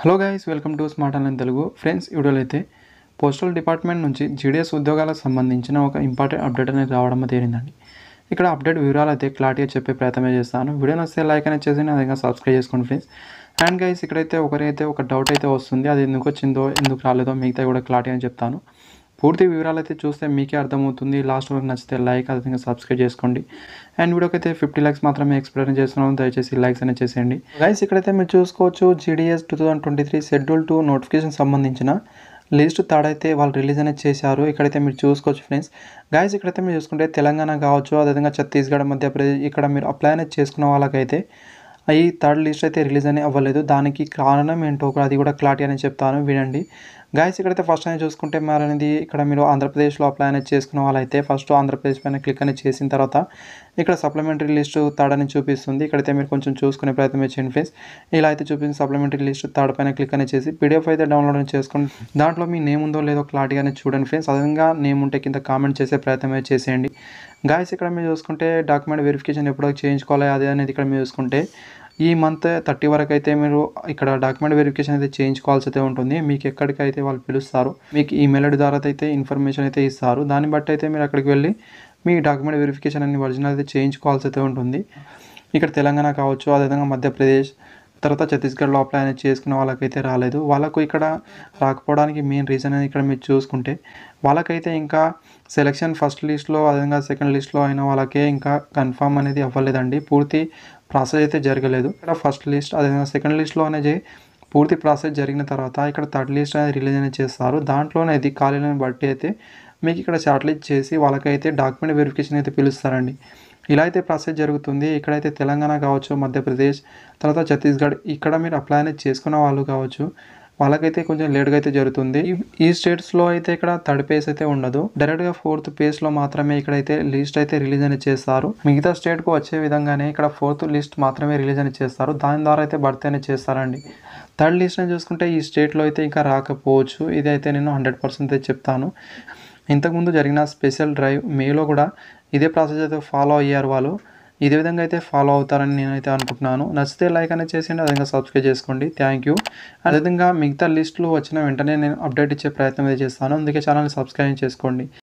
hello guys welcome to smart online Telugu friends వీడియోలో అయితే postal department నుంచి జీడిఎస్ ఉద్యోగాలకు సంబంధించిన ఒక ఇంపార్టెంట్ అప్డేట్ అనేది రావడం తేలిందండి ఇక్కడ అప్డేట్ వివరాలు అయితే క్లారిటీగా చెప్పే ప్రయత్నమే చేస్తాను వీడియో నచ్చితే లైక్ అనేది చేసి నా సబ్స్క్రైబ్ చేసుకోండి ఫ్రెండ్స్ అండ్ గైస్ ఇక్కడైతే ఒకరైతే ఒక డౌట్ అయితే వస్తుంది అది ఎందుకు వచ్చిందో ఎందుకు రాలేదో మిగతా కూడా అని చెప్తాను పూర్తి వివరాలు అయితే చూస్తే మీకే అర్థమవుతుంది లాస్ట్ వరకు నచ్చితే లైక్ అదేవిధంగా సబ్స్క్రైబ్ చేసుకోండి అండ్ అయితే ఫిఫ్టీ ల్యాక్స్ మాత్రమే ఎక్స్ప్లెయిన్ చేస్తున్నాం దయచేసి లైక్స్ అనేది చేసేయండి లైక్స్ ఇక్కడైతే మీరు చూసుకోవచ్చు GDS two thousand twenty three schedule two notification సంబంధించిన లిస్ట్ తాడైతే వాళ్ళు రిలీజ్ అనేది చేశారు ఇక్కడైతే మీరు చూసుకోవచ్చు ఫ్రెండ్స్ గాయస్ ఇక్కడైతే మీరు చూసుకుంటే తెలంగాణ కావచ్చు అదేవిధంగా ఛత్తీస్గఢ్ మధ్యప్రదేశ్ ఇక్కడ మీరు అప్లై అనేది చేసుకున్న వాళ్ళకైతే ఈ థర్డ్ లిస్ట్ అయితే రిలీజ్ అనే అవ్వలేదు దానికి కారణం ఏంటో అది కూడా క్లారిటీ అని చెప్తాను వినండి గాయస్ ఇక్కడైతే ఫస్ట్ అనేది చూసుకుంటే మరి అనేది ఇక్కడ మీరు ఆంధ్రప్రదేశ్లో అప్లై అనేది చేసుకున్న వాళ్ళైతే ఫస్ట్ ఆంధ్రప్రదేశ్ పైన క్లిక్ అనేది చేసిన తర్వాత ఇక్కడ సప్లిమెంటరీ లిస్టు థర్డ్ అని చూపిస్తుంది ఇక్కడైతే మీరు కొంచెం చూసుకునే ప్రయత్నం చేయండి ఫ్రెండ్స్ ఇలా అయితే చూపించిన సప్లిమెంటరీ లిస్ట్ థర్డ్ పైన క్లిక్ అనేది చేసి పీడిఎఫ్ అయితే డౌన్లోడ్ అని చేసుకోండి దాంట్లో మీ నేమ్ ఉందో లేదో క్లారిటీగా చూడండి ఫ్రెండ్స్ అదేవిధంగా నేమ్ ఉంటే కింద కామెంట్ చేసే ప్రయత్నం అయితే చేసేయండి గాయస్ ఇక్కడ మీరు చూసుకుంటే డాక్యుమెంట్ వెరిఫికేషన్ ఎప్పుడో చేయించుకోవాలి అదే అనేది ఇక్కడ మీరు చూసుకుంటే ఈ మంత్ థర్టీ వరకు అయితే మీరు ఇక్కడ డాక్యుమెంట్ వెరిఫికేషన్ అయితే చేయించుకోవాల్సి అయితే ఉంటుంది మీకు ఎక్కడికైతే వాళ్ళు పిలుస్తారు మీకు ఈమెయిల్ ఐడి ద్వారా అయితే ఇన్ఫర్మేషన్ అయితే ఇస్తారు దాన్ని బట్టి అయితే మీరు అక్కడికి వెళ్ళి మీ డాక్యుమెంట్ వెరిఫికేషన్ అన్ని ఒరిజినల్ అయితే చేయించుకోవాల్సి అయితే ఉంటుంది ఇక్కడ తెలంగాణ కావచ్చు అదేవిధంగా మధ్యప్రదేశ్ తర్వాత ఛత్తీస్గఢ్ లోపల ఆయన చేసుకున్న వాళ్ళకైతే రాలేదు వాళ్ళకు ఇక్కడ రాకపోవడానికి మెయిన్ రీజన్ అనేది ఇక్కడ మీరు చూసుకుంటే వాళ్ళకైతే ఇంకా సెలక్షన్ ఫస్ట్ లిస్ట్లో అదేవిధంగా సెకండ్ లిస్ట్లో అయిన వాళ్ళకే ఇంకా కన్ఫామ్ అనేది అవ్వలేదండి పూర్తి ప్రాసెస్ అయితే జరగలేదు ఇక్కడ ఫస్ట్ లిస్ట్ అదేవిధంగా సెకండ్ లిస్ట్లో అనేది పూర్తి ప్రాసెస్ జరిగిన తర్వాత ఇక్కడ థర్డ్ లిస్ట్ అనేది రిలీజ్ అనేది చేస్తారు దాంట్లోనే అది ఖాళీలను బట్టి అయితే మీకు ఇక్కడ షార్ట్ లిస్ట్ చేసి వాళ్ళకైతే డాక్యుమెంట్ వెరిఫికేషన్ అయితే పిలుస్తారండి ఇలా అయితే ప్రాసెస్ జరుగుతుంది ఇక్కడైతే తెలంగాణ కావచ్చు మధ్యప్రదేశ్ తర్వాత ఛత్తీస్గఢ్ ఇక్కడ మీరు అప్లై అనేది చేసుకున్న వాళ్ళు కావచ్చు వాళ్ళకైతే కొంచెం లేట్గా అయితే జరుగుతుంది ఈ స్టేట్స్లో అయితే ఇక్కడ థర్డ్ పేస్ అయితే ఉండదు డైరెక్ట్గా ఫోర్త్ పేస్లో మాత్రమే ఇక్కడైతే లిస్ట్ అయితే రిలీజ్ అని చేస్తారు మిగతా స్టేట్కు వచ్చే విధంగానే ఇక్కడ ఫోర్త్ లిస్ట్ మాత్రమే రిలీజ్ అని చేస్తారు దాని ద్వారా అయితే బర్త్ అనేది చేస్తారండి థర్డ్ లిస్ట్ని చూసుకుంటే ఈ స్టేట్లో అయితే ఇంకా రాకపోవచ్చు ఇదైతే నేను హండ్రెడ్ పర్సెంట్ చెప్తాను ఇంతకుముందు జరిగిన స్పెషల్ డ్రైవ్ మేలో కూడా ఇదే ప్రాసెస్ అయితే ఫాలో అయ్యారు వాళ్ళు ఇదే విధంగా అయితే ఫాలో అవుతారని నేనైతే అనుకుంటున్నాను నచ్చితే లైక్ అనేది చేసేయండి అదేవిధంగా సబ్స్క్రైబ్ చేసుకోండి థ్యాంక్ యూ అదేవిధంగా మిగతా లిస్టులు వచ్చిన వెంటనే నేను అప్డేట్ ఇచ్చే ప్రయత్నం అయితే చేస్తాను అందుకే ఛానల్ని సబ్స్క్రైబ్ చేసుకోండి